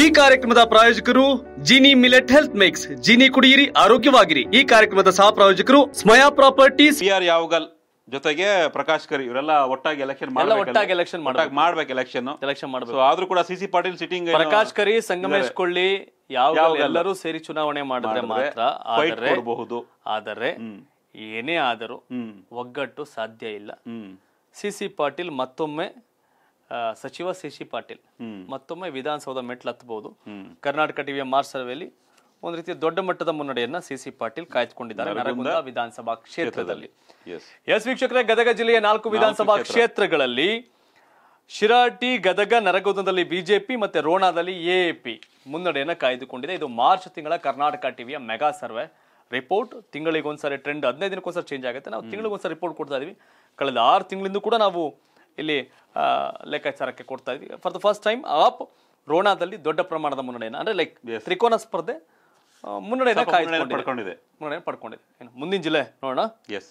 ಈ ಕಾರ್ಯಕ್ರಮದ ಪ್ರಾಯೋಜಕರು Jini millet health mix Jini ಕುಡಿಯಿರಿ ಆರೋಗ್ಯವಾಗಿರಿ ಈ ಕಾರ್ಯಕ್ರಮದ ಸಹ ಪ್ರಾಯೋಜಕರು ಸ್ಮಯಾ ಪ್ರಾಪರ್ಟೀಸ್ ಆರ್ ಯಾವಗಲ್ ಜೊತೆಗೆ ಪ್ರಕಾಶ್ ಕರಿ ಇವರೆಲ್ಲ ಒಟ್ಟಾಗಿ ಎಲೆಕ್ಷನ್ ಎಲ್ಲ ಒಟ್ಟಾಗಿ ಎಲೆಕ್ಷನ್ ಮಾಡ್ಬೇಕು ಎಲೆಕ್ಷನ್ ಎಲೆಕ್ಷನ್ ಮಾಡಬೇಕು ಆದ್ರೂ ಕೂಡ ಸಿಸಿ ಪಾಟೀಲ್ ಸಿಟಿಂಗ್ ಪ್ರಕಾಶ್ ಕರಿ ಸಂಗಮೇಶ್ ಕೊಳ್ಳಿ ಯಾವ ಎಲ್ಲರೂ ಸೇರಿ ಚುನಾವಣೆ ಮಾಡಿದ್ರೆ ಮಾತ್ರ ಆದರೆ ಆದರೆ ಏನೇ ಆದರೂ ಒಗ್ಗಟ್ಟು ಸಾಧ್ಯ ಇಲ್ಲ ಸಿಸಿ ಪಾಟೀಲ್ ಮತ್ತೊಮ್ಮೆ ಸಚಿವ ಸಿ ಸಿ ಪಾಟೀಲ್ ಮತ್ತೊಮ್ಮೆ ವಿಧಾನಸೌಧ ಹತ್ತಬಹುದು ಕರ್ನಾಟಕ ಟಿವಿಯ ಸರ್ವೆಯಲ್ಲಿ ಒಂದು ರೀತಿಯ ದೊಡ್ಡ ಮಟ್ಟದ ಮುನ್ನಡೆಯನ್ನ ಸಿ ಪಾಟೀಲ್ ಕಾಯ್ದುಕೊಂಡಿದ್ದಾರೆ ನರಗುಂದ ವಿಧಾನಸಭಾ ಕ್ಷೇತ್ರದಲ್ಲಿ ಎಸ್ ವೀಕ್ಷಕರೇ ಗದಗ ಜಿಲ್ಲೆಯ ನಾಲ್ಕು ವಿಧಾನಸಭಾ ಕ್ಷೇತ್ರಗಳಲ್ಲಿ ಶಿರಾಟಿ ಗದಗ ನರಗುಂದದಲ್ಲಿ ಬಿಜೆಪಿ ಮತ್ತೆ ರೋಣಾದಲ್ಲಿ ಪಿ ಮುನ್ನಡೆಯನ್ನ ಕಾಯ್ದುಕೊಂಡಿದೆ ಇದು ಮಾರ್ಚ್ ತಿಂಗಳ ಕರ್ನಾಟಕ ಟಿವಿಯ ಮೆಗಾ ಸರ್ವೆ ರಿಪೋರ್ಟ್ ತಿಂಗಳಿಗೊಂದ್ಸರಿ ಟ್ರೆಂಡ್ ಹದಿನೈದು ದಿನಕ್ಕೊಂದ್ಸರಿ ಚೇಂಜ್ ಆಗುತ್ತೆ ನಾವು ತಿಂಗಳಿಗೊಂದ್ಸರಿ ರಿಪೋರ್ಟ್ ಕೊಡ್ತಾ ಇದೀವಿ ಕಳೆದ ಆರು ತಿಂಗಳಿಂದ ಕೂಡ ನಾವು ಇಲ್ಲಿ ಲೆಕ್ಕಾಚಾರಕ್ಕೆ ಕೊಡ್ತಾ ಇದ್ವಿ ಫಾರ್ ದ ಫಸ್ಟ್ ಟೈಮ್ ಆಪ್ ರೋಣಾದಲ್ಲಿ ದೊಡ್ಡ ಪ್ರಮಾಣದ ಮುನ್ನಡೆಯನ್ನು ಅಂದ್ರೆ ಲೈಕ್ ತ್ರಿಕೋನ ಸ್ಪರ್ಧೆ ಮುನ್ನಡೆಯನ್ನು ಪಡ್ಕೊಂಡಿದೆ ಮುನ್ನಡೆಯನ್ನು ಪಡ್ಕೊಂಡಿದೆ ಮುಂದಿನ ಜಿಲ್ಲೆ ನೋಡೋಣ ಎಸ್